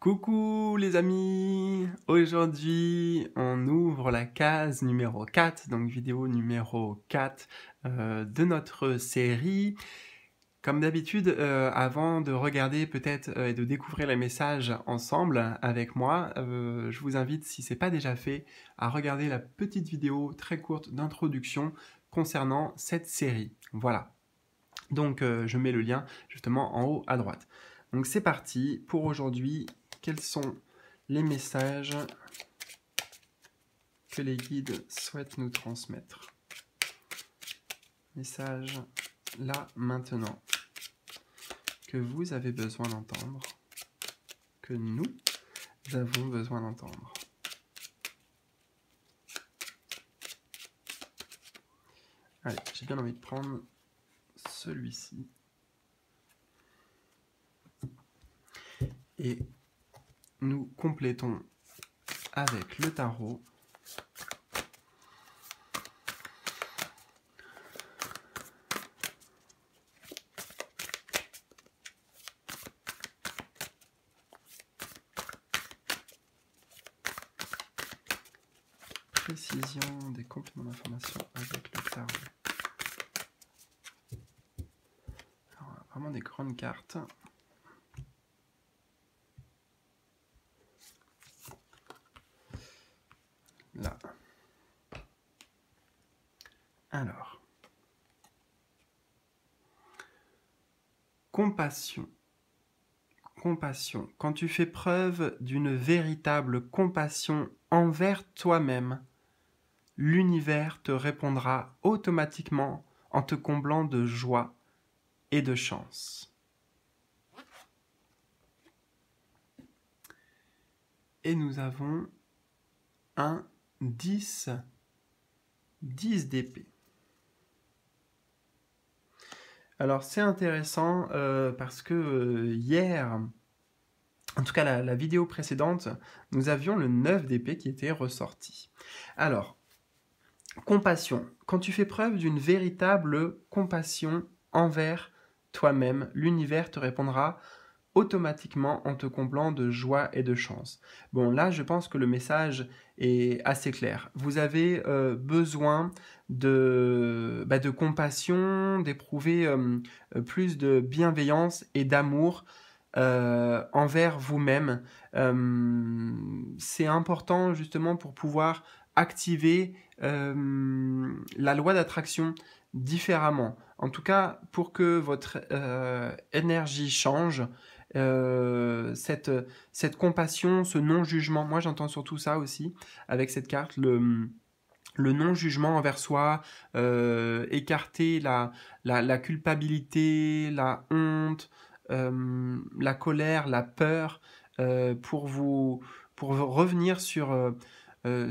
Coucou les amis Aujourd'hui, on ouvre la case numéro 4, donc vidéo numéro 4 euh, de notre série. Comme d'habitude, euh, avant de regarder peut-être euh, et de découvrir les messages ensemble avec moi, je vous invite, si ce n'est pas déjà fait, à regarder la petite vidéo très courte d'introduction concernant cette série. Voilà. Donc je mets le lien justement en haut à droite. Donc c'est parti pour aujourd'hui quels sont les messages que les guides souhaitent nous transmettre. Message là, maintenant, que vous avez besoin d'entendre, que nous avons besoin d'entendre. Allez, j'ai bien envie de prendre celui-ci. Et nous complétons avec le tarot. Précision des compléments d'information avec le tarot. Alors, vraiment des grandes cartes. compassion. Compassion. Quand tu fais preuve d'une véritable compassion envers toi-même, l'univers te répondra automatiquement en te comblant de joie et de chance. Et nous avons un 10, 10 d'épée. Alors c'est intéressant euh, parce que euh, hier, en tout cas la, la, vidéo précédente, nous avions le 9 d'épée qui était ressorti. Alors, compassion. Quand tu fais preuve d'une véritable compassion envers toi-même, l'univers te répondra automatiquement en te comblant de joie et de chance. Bon, là, je pense que le message est assez clair. Vous avez euh, besoin de, bah, de compassion, d'éprouver plus de bienveillance et d'amour euh, envers vous-même. C'est important justement pour pouvoir activer la loi d'attraction différemment. En tout cas, pour que votre euh, énergie change, euh, euh, cette, compassion, ce non-jugement. Moi, j'entends surtout ça aussi avec cette carte, le, le non-jugement envers soi, euh, écarter la, la, culpabilité, la honte, la colère, la peur, pour, vous, pour revenir sur,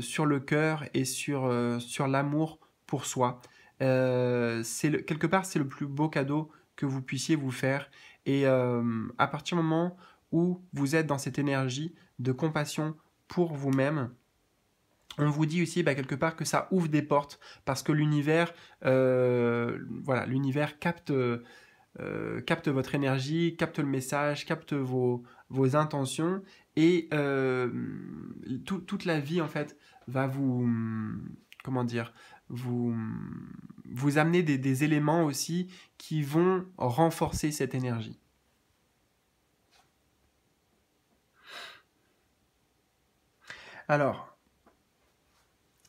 sur le cœur et sur, sur l'amour pour soi. c'est quelque part, c'est le plus beau cadeau que vous puissiez vous faire et euh, à partir du moment où vous êtes dans cette énergie de compassion pour vous-même, on vous dit aussi bah, quelque part que ça ouvre des portes parce que l'univers, euh, voilà, capte, euh, capte votre énergie, capte le message, capte vos, vos intentions et toute la vie en fait va vous, comment dire, vous, vous amener des, éléments aussi qui vont renforcer cette énergie. Alors,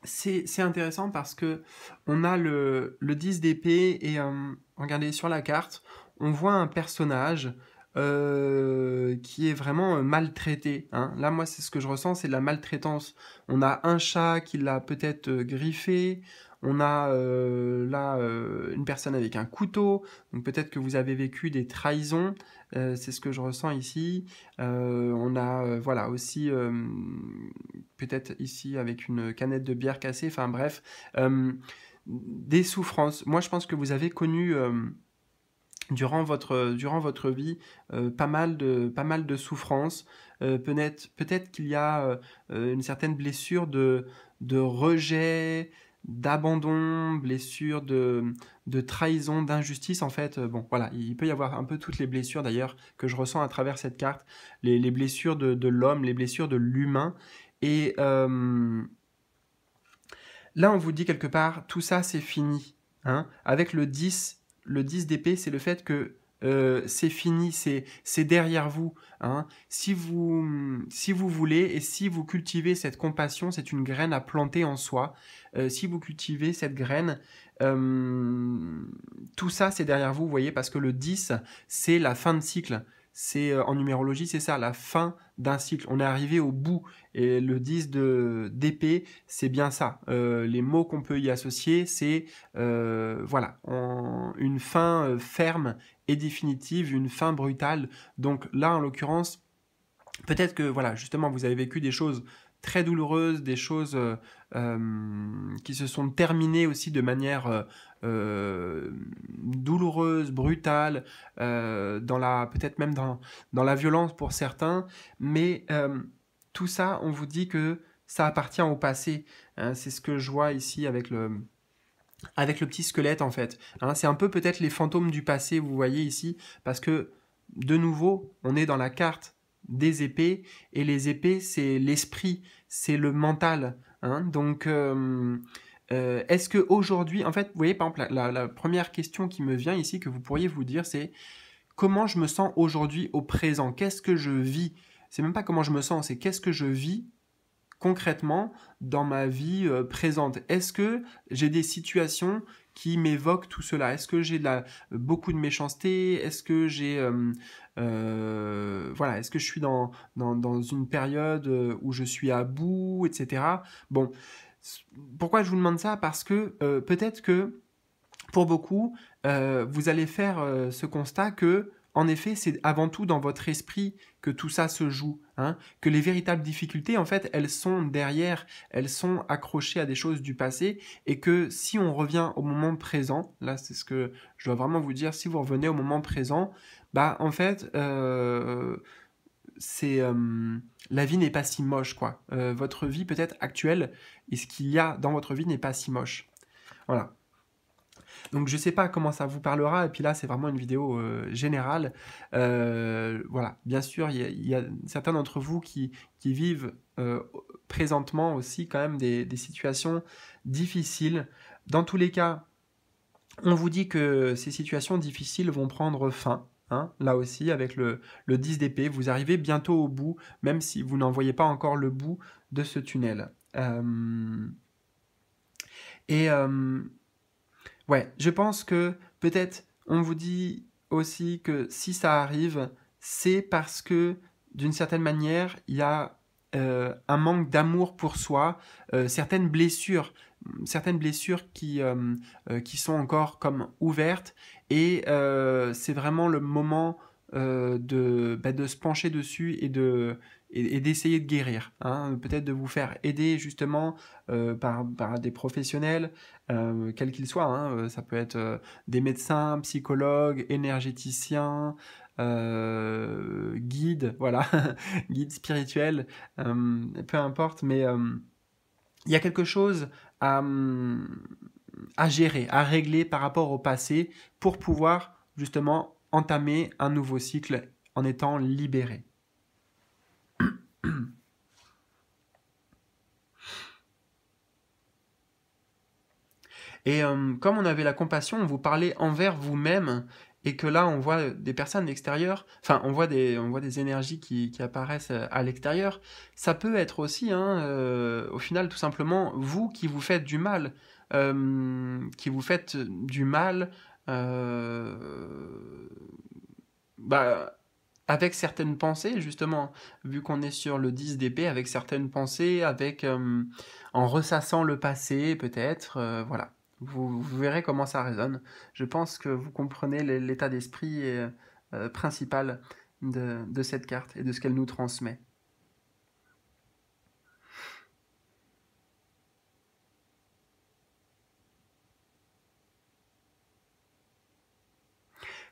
c'est intéressant parce que on a le, 10 d'épée et euh, regardez sur la carte, on voit un personnage euh, qui est vraiment euh, maltraité. Hein. Là, moi, c'est ce que je ressens, c'est de la maltraitance. On a un chat qui l'a peut-être griffé, on a euh, là euh, une personne avec un couteau, donc peut-être que vous avez vécu des trahisons, euh, c'est ce que je ressens ici. on a voilà aussi peut-être ici avec une canette de bière cassée, enfin bref, des souffrances. Moi je pense que vous avez connu durant votre, durant votre vie pas mal de, pas mal de souffrances. peut-être qu'il y a une certaine blessure de rejet, d'abandon, blessure de, de trahison, d'injustice. En fait, euh, bon, voilà, il peut y avoir un peu toutes les blessures d'ailleurs que je ressens à travers cette carte, les, blessures de, l'homme, les blessures de l'humain. Et euh, là, on vous dit quelque part, tout ça, c'est fini. Hein Avec le 10, le 10 d'épée, c'est le fait que euh, c'est fini, c'est derrière vous. Hein. Si, vous si vous voulez et si vous cultivez cette compassion, c'est une graine à planter en soi. Euh, si vous cultivez cette graine, euh, tout ça c'est derrière vous, vous voyez, parce que le 10, c'est la fin de cycle c'est euh, en numérologie, c'est ça, la fin d'un cycle. On est arrivé au bout. Et le 10 de d'épée, c'est bien ça. Euh, les mots qu'on peut y associer, c'est euh, voilà, une fin ferme et définitive, une fin brutale. Donc là, en l'occurrence, peut-être que voilà, justement, vous avez vécu des choses très douloureuses, des choses euh, qui se sont terminées aussi de manière euh, euh, douloureuse, brutale, dans la peut-être même dans, dans la violence pour certains, mais tout ça, on vous dit que ça appartient au passé. Hein. c'est ce que je vois ici avec le, avec le petit squelette en fait. Hein. c'est un peu peut-être les fantômes du passé, vous voyez ici, parce que de nouveau, on est dans la carte des épées, et les épées, c'est l'esprit, c'est le mental. Hein. donc, euh, euh, est-ce que aujourd'hui, en fait, vous voyez, par exemple, la, première question qui me vient ici que vous pourriez vous dire, c'est comment je me sens aujourd'hui au présent Qu'est-ce que je vis C'est même pas comment je me sens, c'est qu'est-ce que je vis concrètement dans ma vie euh, présente Est-ce que j'ai des situations qui m'évoquent tout cela Est-ce que j'ai beaucoup de méchanceté Est-ce que j'ai euh, voilà, est-ce que je suis dans, dans, une période euh, où je suis à bout, etc. Bon, pourquoi je vous demande ça Parce que euh, peut-être que pour beaucoup, vous allez faire ce constat que en effet, c'est avant tout dans votre esprit que tout ça se joue, hein, que les véritables difficultés, en fait, elles sont derrière, elles sont accrochées à des choses du passé, et que si on revient au moment présent, là c'est ce que je dois vraiment vous dire, si vous revenez au moment présent, bah en fait, euh, c'est euh, la vie n'est pas si moche quoi. Euh, votre vie peut-être actuelle et ce qu'il y a dans votre vie n'est pas si moche. Voilà. Donc je sais pas comment ça vous parlera, et puis là c'est vraiment une vidéo générale. voilà, bien sûr, il y, a certains d'entre vous qui, vivent présentement aussi quand même des, des, situations difficiles. Dans tous les cas, on vous dit que ces situations difficiles vont prendre fin. Hein, là aussi, avec le, 10 d'épée, vous arrivez bientôt au bout, même si vous n'en voyez pas encore le bout de ce tunnel. Euh, et euh, ouais, je pense que peut-être on vous dit aussi que si ça arrive, c'est parce que d'une certaine manière, il y a euh, un manque d'amour pour soi, euh, certaines blessures, certaines blessures qui, euh, qui sont encore comme ouvertes. Et c'est vraiment le moment de, bah, de se pencher dessus et de d'essayer de guérir, hein. peut-être de vous faire aider justement par, des professionnels, quels qu'ils soient, hein. ça peut être des médecins, psychologues, énergéticiens, euh, guide, voilà, guide spirituel, euh, peu importe, mais euh, il y a quelque chose à, à gérer, à régler par rapport au passé pour pouvoir justement entamer un nouveau cycle en étant libéré. Et comme on avait la compassion, vous parlez envers vous-même et que là on voit des personnes extérieures, enfin on voit des, on voit des énergies qui, apparaissent euh, à l'extérieur, ça peut être aussi, hein, euh, au final tout simplement, vous qui vous faites du mal, euh, qui vous faites du mal, bah, avec certaines pensées, justement, vu qu'on est sur le 10 d'épée, avec certaines pensées, avec en ressassant le passé peut-être, voilà. Vous, verrez comment ça résonne. Je pense que vous comprenez l'état d'esprit euh, euh, principal de, cette carte et de ce qu'elle nous transmet.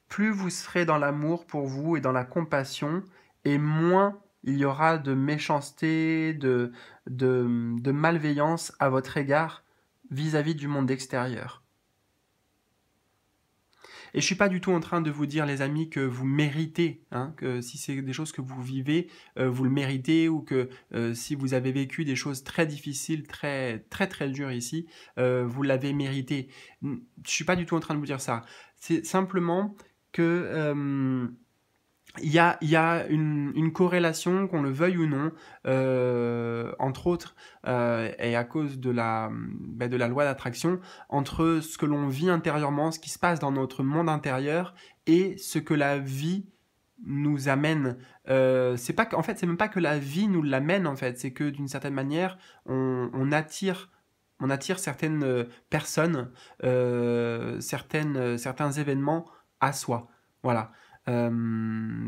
Plus vous serez dans l'amour pour vous et dans la compassion, et moins il y aura de méchanceté, de malveillance à votre égard vis-à-vis du monde extérieur. Et je suis pas du tout en train de vous dire, les amis, que vous méritez, hein, que si c'est des choses que vous vivez, euh, vous le méritez, ou que euh, si vous avez vécu des choses très difficiles, très très très dures ici, euh, vous l'avez mérité. Je ne suis pas du tout en train de vous dire ça. C'est simplement que il y a, y a une, une, corrélation, qu'on le veuille ou non, euh, entre autres, euh, et à cause de la, ben, de la loi d'attraction, entre ce que l'on vit intérieurement, ce qui se passe dans notre monde intérieur, et ce que la vie nous amène. Euh, c'est pas en fait, c'est même pas que la vie nous l'amène en fait, c'est que d'une certaine manière, on, on attire on attire certaines personnes, certaines, certains événements à soi. Voilà. Euh,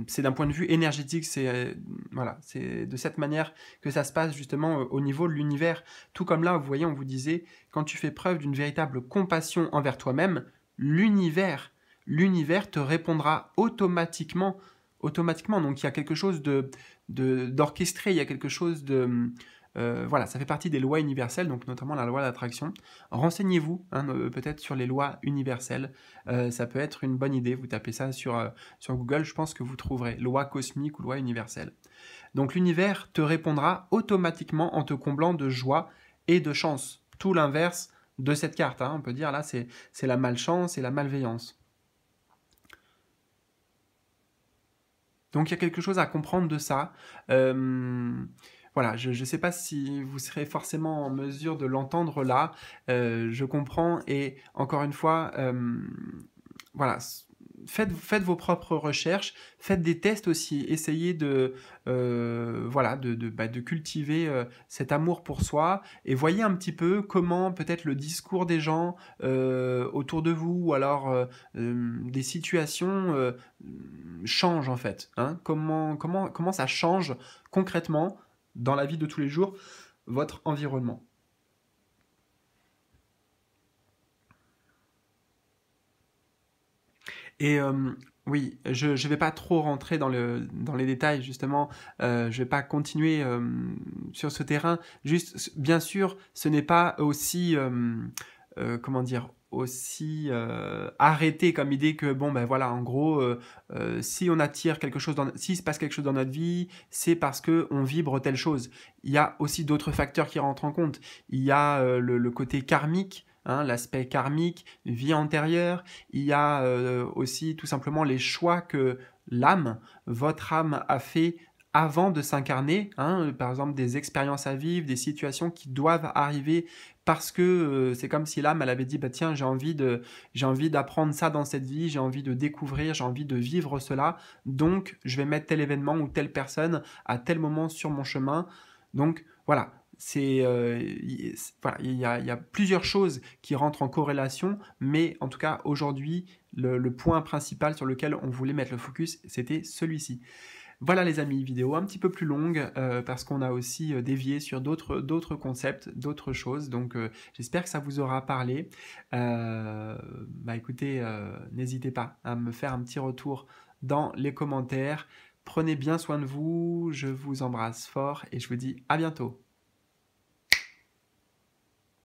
c'est d'un point de vue énergétique, c'est euh, voilà, c'est de cette manière que ça se passe justement euh, au niveau de l'univers. Tout comme là, vous voyez, on vous disait, quand tu fais preuve d'une véritable compassion envers toi-même, l'univers, l'univers te répondra automatiquement, automatiquement. Donc il y a quelque chose de d'orchestré, il y a quelque chose de euh, voilà, ça fait partie des lois universelles, donc notamment la loi d'attraction. Renseignez-vous hein, euh, peut-être sur les lois universelles. Euh, ça peut être une bonne idée. Vous tapez ça sur, sur Google, je pense que vous trouverez loi cosmique ou loi universelle. Donc l'univers te répondra automatiquement en te comblant de joie et de chance. Tout l'inverse de cette carte. Hein, on peut dire là, c'est la malchance et la malveillance. Donc il y a quelque chose à comprendre de ça voilà, je ne sais pas si vous serez forcément en mesure de l'entendre là. Euh, je comprends et encore une fois, euh, voilà. Faites, vos propres recherches, faites des tests aussi, essayez de, euh, voilà, de, bah, cultiver cet amour pour soi et voyez un petit peu comment peut-être le discours des gens autour de vous ou alors des situations changent en fait. Hein. comment, comment, comment ça change concrètement dans la vie de tous les jours, votre environnement. Et euh, oui, je ne vais pas trop rentrer dans, les détails, justement, euh, je ne vais pas continuer euh, sur ce terrain. Juste, bien sûr, ce n'est pas aussi, comment dire, aussi euh, arrêté comme idée que bon ben voilà en gros euh, euh, si on attire quelque chose dans si se passe quelque chose dans notre vie c'est parce que on vibre telle chose il y a aussi d'autres facteurs qui rentrent en compte il y a le, côté karmique hein, l'aspect karmique vie antérieure il y a aussi tout simplement les choix que l'âme votre âme a fait avant de s'incarner, hein, euh, par exemple des expériences à vivre, des situations qui doivent arriver parce que euh, c'est comme si l'âme elle avait dit bah tiens j'ai envie de j'ai envie d'apprendre ça dans cette vie, j'ai envie de découvrir, j'ai envie de vivre cela, donc je vais mettre tel événement ou telle personne à tel moment sur mon chemin. Donc voilà, c'est euh, il y, a plusieurs choses qui rentrent en corrélation, mais en tout cas aujourd'hui le point principal sur lequel on voulait mettre le focus c'était celui-ci. Voilà les amis, vidéo un petit peu plus longue euh, parce qu'on a aussi euh, dévié sur d'autres concepts, d'autres choses. Donc euh, j'espère que ça vous aura parlé. bah écoutez, n'hésitez pas à me faire un petit retour dans les commentaires. Prenez bien soin de vous, je vous embrasse fort et je vous dis à bientôt.